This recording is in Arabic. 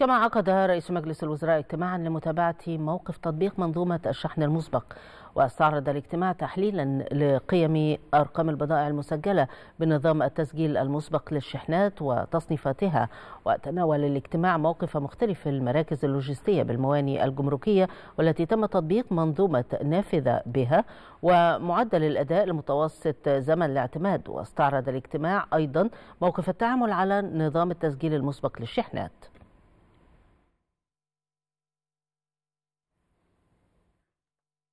كما عقد رئيس مجلس الوزراء اجتماعا لمتابعة موقف تطبيق منظومة الشحن المسبق واستعرض الاجتماع تحليلا لقيم أرقام البضائع المسجلة بنظام التسجيل المسبق للشحنات وتصنيفاتها وتناول الاجتماع موقف مختلف المراكز اللوجستية بالمواني الجمركية والتي تم تطبيق منظومة نافذة بها ومعدل الأداء لمتوسط زمن الاعتماد واستعرض الاجتماع أيضا موقف التعامل على نظام التسجيل المسبق للشحنات